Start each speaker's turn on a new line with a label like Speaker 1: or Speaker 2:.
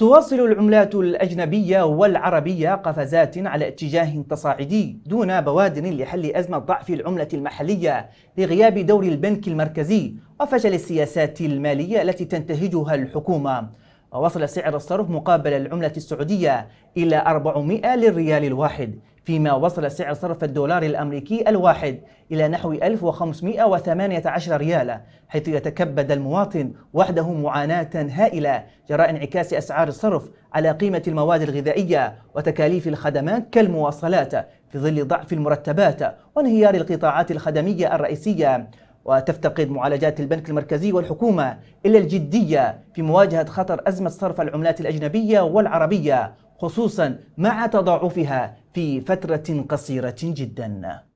Speaker 1: تواصل العملات الأجنبية والعربية قفزات على اتجاه تصاعدي دون بوادر لحل أزمة ضعف العملة المحلية لغياب دور البنك المركزي وفشل السياسات المالية التي تنتهجها الحكومة ووصل سعر الصرف مقابل العملة السعودية إلى 400 للريال الواحد فيما وصل سعر صرف الدولار الأمريكي الواحد إلى نحو 1518 ريالا حيث يتكبد المواطن وحده معاناة هائلة جراء انعكاس أسعار الصرف على قيمة المواد الغذائية وتكاليف الخدمات كالمواصلات في ظل ضعف المرتبات وانهيار القطاعات الخدمية الرئيسية وتفتقد معالجات البنك المركزي والحكومة إلى الجدية في مواجهة خطر أزمة صرف العملات الأجنبية والعربية خصوصا مع تضاعفها في فترة قصيرة جداً